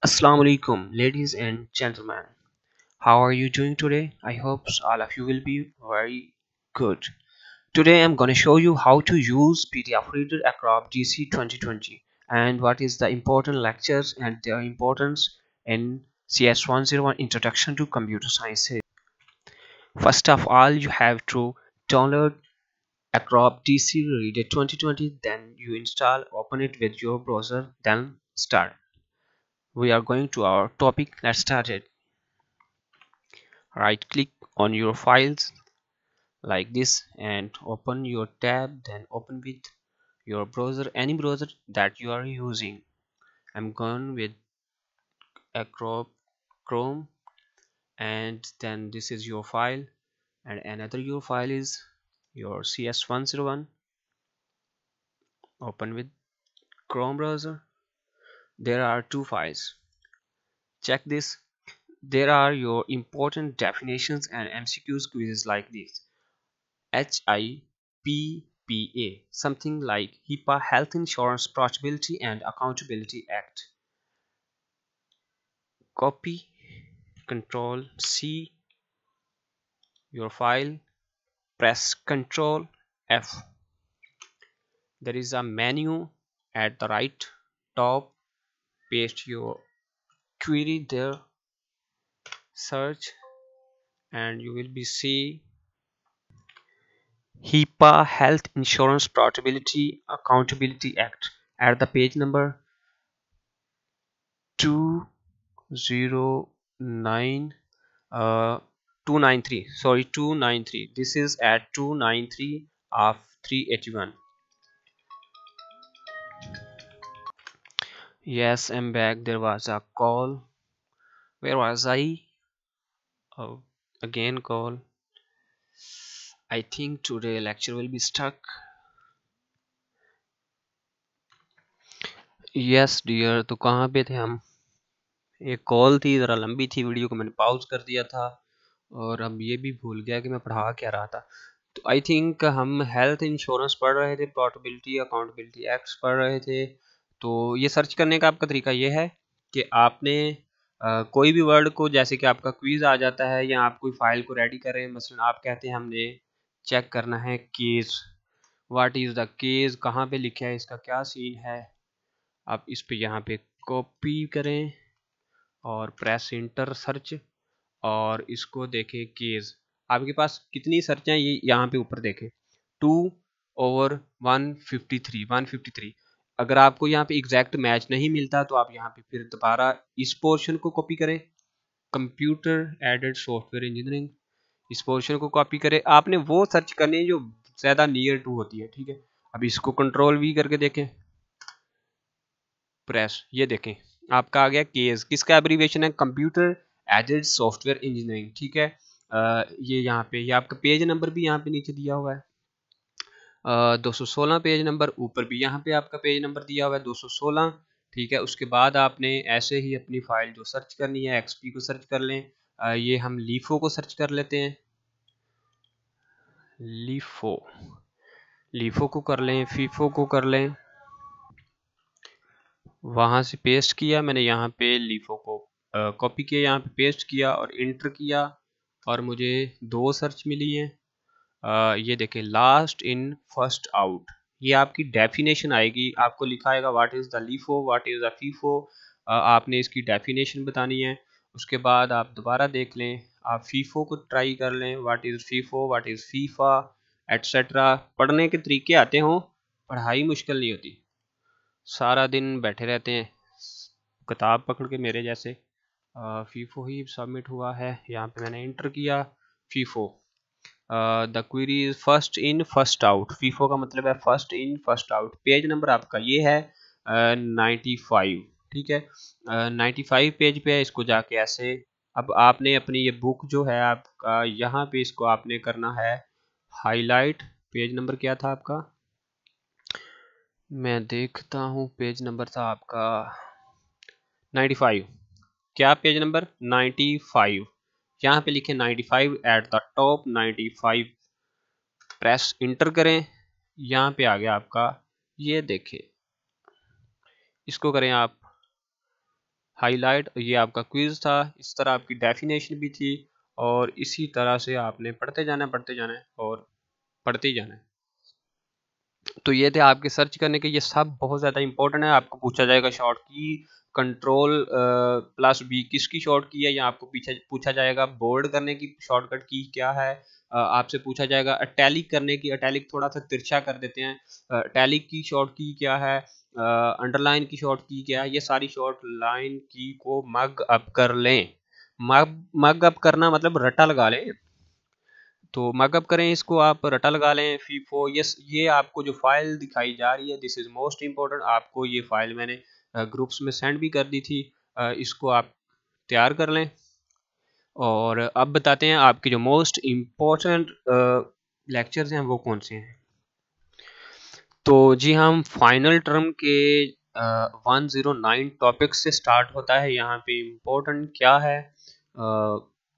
Assalamu alaikum ladies and gentlemen how are you doing today I hope all of you will be very good today I'm gonna show you how to use PDF reader Acrobat DC 2020 and what is the important lectures and their importance in CS101 introduction to computer sciences First of all, you have to download Acrobat DC Reader 2020, then you install, open it with your browser, then start. We are going to our topic, let's start it. Right click on your files like this and open your tab, then open with your browser, any browser that you are using. I'm going with Acrobat Chrome and then this is your file and another your file is your cs101 open with chrome browser there are two files check this there are your important definitions and mcqs quizzes like this HIPPA something like HIPAA Health Insurance Portability and Accountability Act copy control C your file press control F there is a menu at the right top paste your query there search and you will be see HIPAA Health Insurance Portability Accountability Act at the page number 2 zero 9 uh, 293 sorry 293 this is at 293 of 381 yes I'm back there was a call where was I oh again call I think today lecture will be stuck yes dear तो कहाँ पे थे हम एक call थी ज़रा लंबी थी वीडियो को मैंने पाउज कर दिया था और अब ये भी भूल गया कि मैं पढ़ा क्या रहा था तो आई थिंक हम हेल्थ इंश्योरेंस पढ़ रहे थे पोर्टेबिलिटी अकाउंटेबिलिटी एक्ट्स पढ़ रहे थे तो ये सर्च करने का आपका तरीका ये है कि आपने आ, कोई भी वर्ड को जैसे कि आपका क्वीज़ आ जाता है या आप कोई फाइल को रेडी करें मसलन आप कहते हैं हमने चेक करना है case what is the case कहाँ पे लिखा है इसका क्या सीन है आप इस पे यहाँ पे कॉपी करें और प्रेस इंटर सर्च और इसको देखें केज आपके पास कितनी सर्च हैं ये यहाँ पे ऊपर देखें two over one fifty three one fifty three अगर आपको यहाँ पे एग्जैक्ट मैच नहीं मिलता तो आप यहाँ पे फिर दोबारा इस पोर्शन को कॉपी करें कंप्यूटर एडेड सॉफ्टवेयर इंजीनियरिंग इस पोर्शन को कॉपी करें आपने वो सर्च करनी है जो ज़्यादा नियर टू होती है ठीक है अब इसको कंट्रोल वी करके देखें प्रेस ये देखें आपका आ गया केस किसका एब्रीवेशन है कंप्यूटर एडेड सॉफ्टवेयर इंजीनियरिंग ठीक है आ, ये यहाँ पे ये आपका पेज नंबर भी यहाँ पे नीचे दिया हुआ है दो सौ सोलह पेज नंबर ऊपर भी यहाँ पे आपका पेज नंबर दिया हुआ है दो सौ सोलह ठीक है उसके बाद आपने ऐसे ही अपनी फाइल जो सर्च करनी है एक्सपी को सर्च कर लें आ, ये हम लीफो को सर्च कर लेते हैं लीफो लीफो को कर लें फीफो को कर लें वहाँ से पेस्ट किया मैंने यहाँ पे लीफो को कॉपी किया यहाँ पे पेस्ट किया और इंटर किया और मुझे दो सर्च मिली है ये देखें लास्ट इन फर्स्ट आउट ये आपकी डेफिनेशन आएगी आपको लिखा आएगा what is the LIFO what is the FIFO आपने इसकी डेफिनेशन बतानी है उसके बाद आप दोबारा देख लें आप फीफो को ट्राई कर लें what is FIFO what is FIFA etcetera पढ़ने के तरीके आते हों पढ़ाई मुश्किल नहीं होती सारा दिन बैठे रहते हैं किताब पकड़ के मेरे जैसे फीफो ही सबमिट हुआ है यहाँ पे मैंने इंटर किया FIFO the query is first in first out FIFO का मतलब है first in first out page number आपका ये है नाइन्टी फाइव ठीक है नाइन्टी फाइव पेज पे है इसको जाके ऐसे अब आपने अपनी ये बुक जो है आपका यहाँ पे इसको आपने करना है हाईलाइट पेज नंबर क्या था आपका मैं देखता हूँ पेज नंबर था आपका 95 क्या पेज नंबर 95 यहाँ पे लिखे 95 at the top ninety five press enter करें यहाँ पे आ गया आपका ये देखे इसको करें आप हाईलाइट ये आपका क्विज था इस तरह आपकी डेफिनेशन भी थी और इसी तरह से आपने पढ़ते जाना पढ़ते जाना है और पढ़ते ही जाना है तो ये थे आपके सर्च करने के ये सब बहुत ज़्यादा इंपॉर्टेंट है आपको पूछा जाएगा short key control plus B किसकी शॉर्ट की है या आपको पीछे पूछा जाएगा बोल्ड करने की शॉर्टकट की क्या है आपसे पूछा जाएगा अटैलिक करने की अटैलिक थोड़ा सा तिरछा कर देते हैं अटैलिक की शॉर्ट की क्या है अंडरलाइन की शॉर्ट की क्या है ये सारी शॉर्ट लाइन की को मग अप कर लें मग मग अप करना मतलब रटा लगा लें तो मकअप करें इसको आप रटा लगा लें फीफो यस ये आपको जो फाइल दिखाई जा रही है दिस इज़ मोस्ट इम्पोर्टेंट आपको ये फाइल मैंने ग्रुप्स में सेंड भी कर दी थी इसको आप तैयार कर लें और अब बताते हैं आपके जो मोस्ट इम्पोर्टेंट लेक्चर्स हैं वो कौन से हैं तो जी हम फाइनल टर्म के वन ज़ीरो नाइन टॉपिक से स्टार्ट होता है यहाँ पे इम्पोर्टेंट क्या है आ,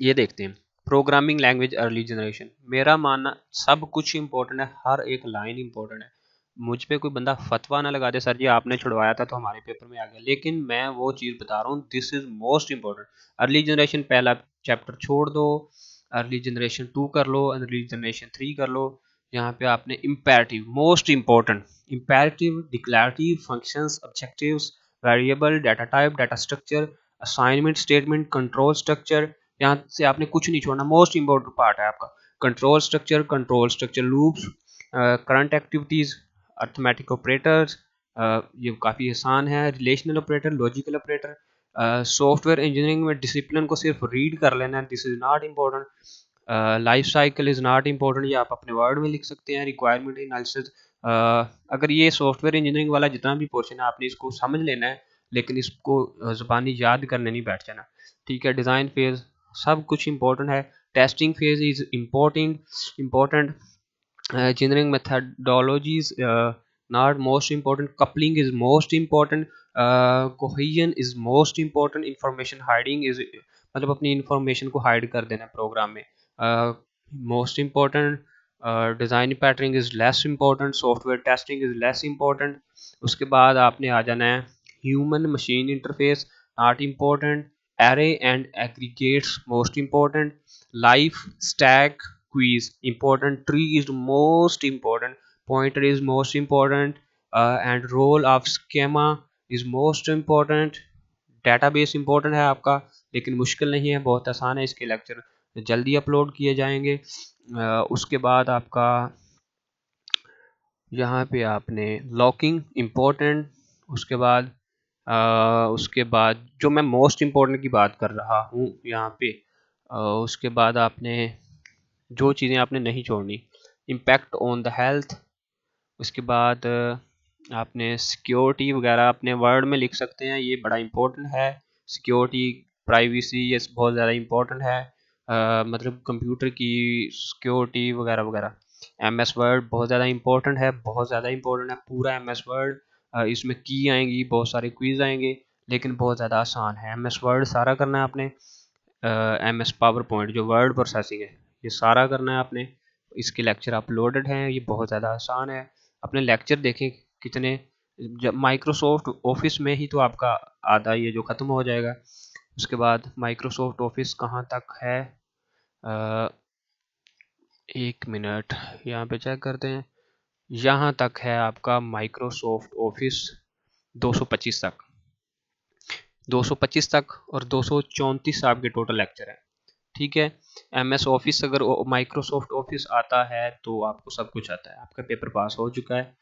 ये देखते हैं प्रोग्रामिंग लैंग्वेज अर्ली जनरेशन मेरा मानना सब कुछ इंपॉर्टेंट है हर एक लाइन इंपॉर्टेंट है मुझ पर कोई बंदा फतवा ना लगा दे सर जी आपने छुड़वाया था तो हमारे पेपर में आ गया लेकिन मैं वो चीज़ बता रहा हूँ this is most important early generation पहला चैप्टर छोड़ दो अर्ली जनरेशन टू कर लो अर्ली जनरेशन थ्री कर लो यहाँ पे आपने imperative most important imperative declarative functions objectives variable data type data structure assignment statement control structure यहाँ से आपने कुछ नहीं छोड़ना मोस्ट इंपॉर्टेंट पार्ट है आपका control structure control structure loops current activities arithmetic operators ये काफ़ी आसान है relational operator logical operator software engineering में डिसिप्लिन को सिर्फ रीड कर लेना है this is not important life cycle is not important ये आप अपने वर्ड में लिख सकते हैं रिक्वायरमेंट एनालिसिस अगर ये सॉफ्टवेयर इंजीनियरिंग वाला जितना भी पोर्शन है आपने इसको समझ लेना है लेकिन इसको ज़बानी याद करने नहीं बैठ जाना ठीक है डिज़ाइन फेज़ सब कुछ इंपॉर्टेंट है testing phase is important important engineering methodologies not most important coupling is most important cohesion is most is information hiding is मतलब अपनी इंफॉर्मेशन को हाइड कर देना प्रोग्राम में most important design patterning is less important software testing is less important उसके बाद आपने आ जाना है human machine interface not important array and aggregates most important life stack quiz important tree is most important pointer is most important uh, and role of schema is most important database important है आपका लेकिन मुश्किल नहीं है बहुत आसान है इसके लेक्चर जल्दी अपलोड किए जाएंगे आ, उसके बाद आपका यहाँ पे आपने लॉकिंग इम्पोर्टेंट उसके बाद आ, उसके बाद जो मैं मोस्ट इम्पोर्टेंट की बात कर रहा हूँ यहाँ पे आ, उसके बाद आपने जो चीज़ें आपने नहीं छोड़नी इम्पैक्ट ऑन द हेल्थ उसके बाद आपने सिक्योरिटी वगैरह अपने वर्ड में लिख सकते हैं ये बड़ा इम्पोर्टेंट है सिक्योरिटी प्राइवेसी ये बहुत ज़्यादा इम्पोर्टेंट है आ, मतलब कंप्यूटर की सिक्योरिटी वगैरह वगैरह एम एस वर्ड बहुत ज़्यादा इम्पोर्टेंट है बहुत ज़्यादा इम्पोर्टेंट है पूरा एम एस वर्ड इसमें की आएंगी बहुत सारे क्वीज आएंगे लेकिन बहुत ज़्यादा आसान है एम एस वर्ड सारा करना है आपने एम एस पावर पॉइंट जो वर्ड प्रोसेसिंग है ये सारा करना है आपने इसके लेक्चर अपलोडेड हैं ये बहुत ज़्यादा आसान है अपने लेक्चर देखें कितने जब माइक्रोसॉफ्ट ऑफिस में ही तो आपका आधा ये जो ख़त्म हो जाएगा उसके बाद माइक्रोसॉफ्ट ऑफिस कहाँ तक है आ, एक मिनट यहाँ पे चेक करते हैं यहाँ तक है आपका माइक्रोसॉफ्ट ऑफिस 225 तक 225 तक और 234 आपके टोटल लेक्चर हैं ठीक है एम एस ऑफिस अगर माइक्रोसॉफ्ट ऑफिस आता है तो आपको सब कुछ आता है आपका पेपर पास हो चुका है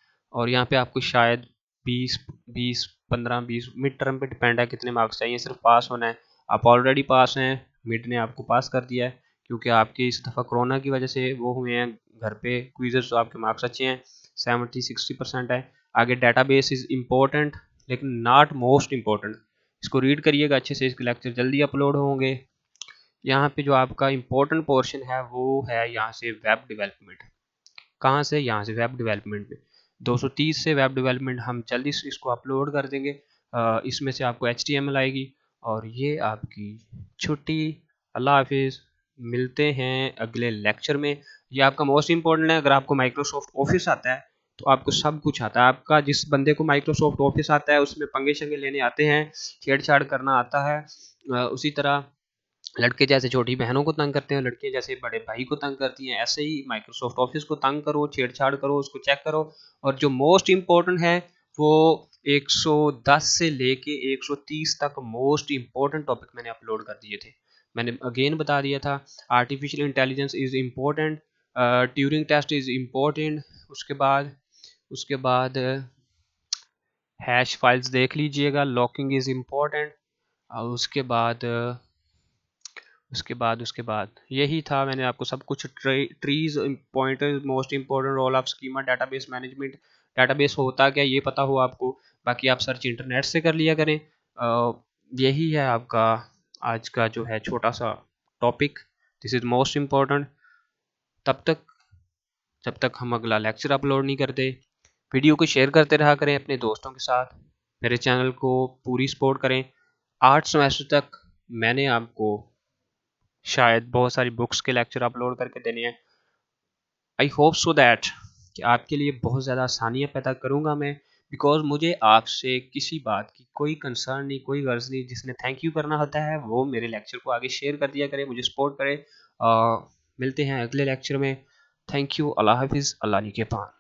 और यहाँ पे आपको शायद 20 20 15 20 मिड टर्म पे डिपेंड है कितने मार्क्स चाहिए सिर्फ पास होना है आप ऑलरेडी पास हैं मिड ने आपको पास कर दिया है क्योंकि आपके इस दफ़ा कोरोना की वजह से वो हुए हैं घर पे क्विजर्स तो आपके मार्क्स अच्छे हैं सेवेंटी सिक्सटी परसेंट है आगे डाटा बेस इज़ इम्पोर्टेंट लेकिन नॉट मोस्ट इम्पोर्टेंट इसको रीड करिएगा अच्छे से इसके लेक्चर जल्दी अपलोड होंगे यहाँ पे जो आपका इम्पोर्टेंट पोर्शन है वो है यहाँ से वेब डेवलपमेंट कहाँ से यहाँ से वेब डेवलपमेंट में 230 से वेब डेवलपमेंट हम जल्दी से इसको अपलोड कर देंगे इसमें से आपको एच आएगी और ये आपकी छुट्टी अल्लाह हाफिज़ मिलते हैं अगले लेक्चर में ये आपका मोस्ट इंपॉर्टेंट है अगर आपको माइक्रोसॉफ्ट ऑफिस आता है तो आपको सब कुछ आता है आपका जिस बंदे को माइक्रोसॉफ्ट ऑफिस आता है उसमें पंगे शंगे लेने आते हैं छेड़छाड़ करना आता है उसी तरह लड़के जैसे छोटी बहनों को तंग करते हैं लड़के जैसे बड़े भाई को तंग करती हैं ऐसे ही माइक्रोसॉफ्ट ऑफिस को तंग करो छेड़छाड़ करो उसको चेक करो और जो मोस्ट इम्पोर्टेंट है वो 110 से लेके 130 तक मोस्ट इम्पोर्टेंट टॉपिक मैंने अपलोड कर दिए थे मैंने अगेन बता दिया था artificial intelligence is important Turing test is important उसके बाद उसके बाद हैश uh, फाइल्स देख लीजिएगा लॉकिंग इज़ इम्पोर्टेंट और उसके बाद uh, उसके बाद उसके बाद यही था मैंने आपको सब कुछ trees point most important role of schema database management database होता क्या ये पता हो आपको बाकी आप सर्च इंटरनेट से कर लिया करें uh, यही है आपका आज का जो है छोटा सा topic this is most important तब तक जब तक हम अगला लेक्चर अपलोड नहीं करते वीडियो को शेयर करते रहा करें अपने दोस्तों के साथ मेरे चैनल को पूरी सपोर्ट करें आठ सेमेस्टर तक मैंने आपको शायद बहुत सारी बुक्स के लेक्चर अपलोड करके देने हैं आई होप सो दैट कि आपके लिए बहुत ज़्यादा आसानियाँ पैदा करूँगा मैं बिकॉज मुझे आपसे किसी बात की कोई कंसर्न नहीं कोई गर्ज नहीं जिसने थैंक यू करना होता है वो मेरे लेक्चर को आगे शेयर कर दिया करें मुझे सपोर्ट करें आ, मिलते हैं अगले लेक्चर में थैंक यू अल्लाह हाफिज़ अल्लाह के पान